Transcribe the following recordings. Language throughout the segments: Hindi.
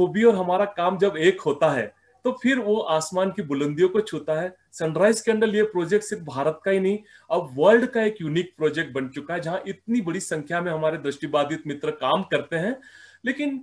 हॉबी और हमारा काम जब एक होता है तो फिर वो आसमान की बुलंदियों को छूता है सनराइज कैंडल ये प्रोजेक्ट सिर्फ भारत का ही नहीं अब वर्ल्ड का एक यूनिक प्रोजेक्ट बन चुका है जहां इतनी बड़ी संख्या में हमारे दृष्टिबाधित मित्र काम करते हैं लेकिन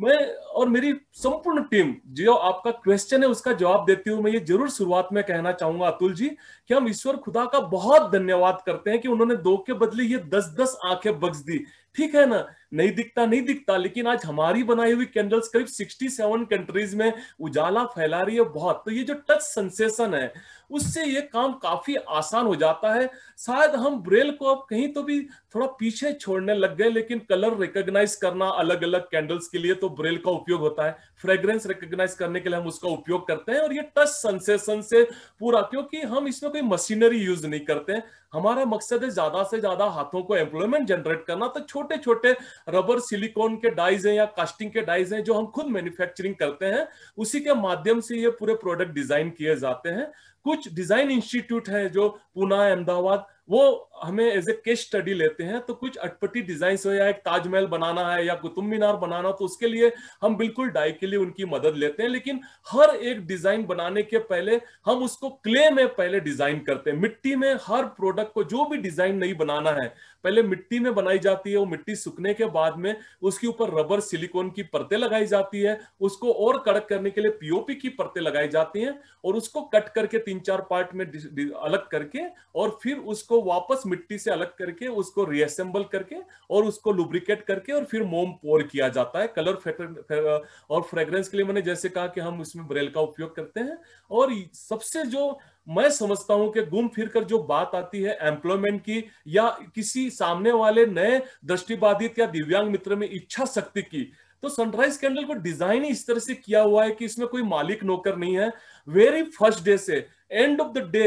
मैं और मेरी संपूर्ण टीम जो आपका क्वेश्चन है उसका जवाब देते हुए मैं ये जरूर शुरुआत में कहना चाहूंगा अतुल जी कि हम ईश्वर खुदा का बहुत धन्यवाद करते हैं कि उन्होंने दो के बदले ये दस दस आंखें बख्श दी ठीक है ना नहीं दिखता नहीं दिखता लेकिन आज हमारी बनाई हुई कैंडल्स करीब 67 कंट्रीज में उजाला फैला रही है बहुत तो ये जो टच सेंसेशन है उससे ये काम काफी आसान हो जाता है शायद हम ब्रेल को अब कहीं तो भी थोड़ा पीछे छोड़ने लग गए लेकिन कलर रिकॉग्नाइज करना अलग अलग कैंडल्स के लिए तो ब्रेल का उपयोग होता है फ्रेग्रेंस रिकॉग्नाइज करने के लिए हम उसका उपयोग करते हैं और ये टच सेंसेशन से पूरा क्योंकि हम इसमें कोई मशीनरी यूज नहीं करते हमारा मकसद है ज्यादा से ज्यादा हाथों को एम्प्लॉयमेंट जनरेट करना तो छोटे छोटे रबर सिलिकॉन के डाइज हैं या कास्टिंग के डाइज हैं जो हम खुद मैन्युफैक्चरिंग करते हैं उसी के माध्यम से ये पूरे प्रोडक्ट डिजाइन किए जाते हैं कुछ डिजाइन इंस्टीट्यूट है जो पुणे अहमदाबाद वो हमें एज ए केस स्टडी लेते हैं तो कुछ अटपटी डिजाइन हो या एक ताजमहल बनाना है या कुतुब मीनार बनाना तो उसके लिए हम बिल्कुल डाई के लिए उनकी मदद लेते हैं लेकिन हर एक डिजाइन बनाने के पहले हम उसको क्ले में पहले डिजाइन करते हैं मिट्टी में हर प्रोडक्ट को जो भी डिजाइन नहीं बनाना है पहले मिट्टी में बनाई जाती है वो मिट्टी सूखने के बाद में उसके ऊपर रबर सिलिकॉन की परतें लगाई जाती है उसको और कड़क करने के लिए पीओपी की परतें लगाई जाती हैं और उसको कट करके तीन चार पार्ट में अलग करके और फिर उसको वापस मिट्टी से अलग करके उसको रीअसेंबल करके और उसको लुब्रिकेट करके और फिर मोम पोर किया जाता है कलर और फ्रेग्रेंस के लिए मैंने जैसे कहा कि हम इसमें ब्रेल का उपयोग करते हैं और सबसे जो मैं समझता हूं कि घूम फिर कर जो बात आती है एम्प्लॉयमेंट की या किसी सामने वाले नए दृष्टिबाधित या दिव्यांग मित्र में इच्छा शक्ति की तो सनराइज कैंडल को डिजाइन ही इस तरह से किया हुआ है कि इसमें कोई मालिक नौकर नहीं है वेरी फर्स्ट डे से एंड ऑफ द डे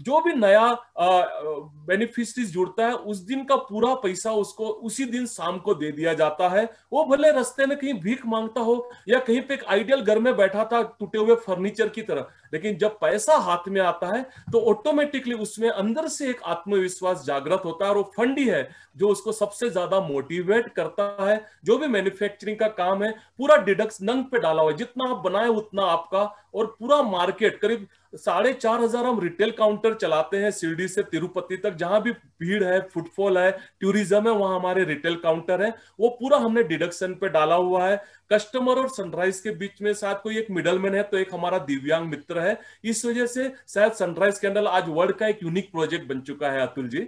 जो भी नया बेनिफिशरीज जुड़ता है उस दिन का पूरा पैसा उसको उसी दिन शाम को दे दिया जाता है वो भले रस्ते में कहीं भीख मांगता हो या कहीं पे एक आइडियल घर में बैठा था टूटे हुए फर्नीचर की तरह लेकिन जब पैसा हाथ में आता है तो ऑटोमेटिकली उसमें अंदर से एक आत्मविश्वास जागृत होता है और वो फंड ही है जो उसको सबसे ज्यादा मोटिवेट करता है जो भी मैन्युफैक्चरिंग का काम है पूरा डिडक्स नंग पे डाला हुआ है जितना आप बनाए उतना आपका और पूरा मार्केट करीब साढ़े चार हजार हम रिटेल काउंटर चलाते हैं सीढ़ी से तिरुपति तक जहां भी भीड़ है फुटफॉल है टूरिज्म है वहां हमारे रिटेल काउंटर है वो पूरा हमने डिडक्शन पे डाला हुआ है कस्टमर और सनराइज के बीच में शायद कोई एक मिडलमैन है तो एक हमारा दिव्यांग मित्र है है इस वजह से शायद सनराइज कैंडल आज वर्ल्ड का एक यूनिक प्रोजेक्ट बन चुका है अतुल जी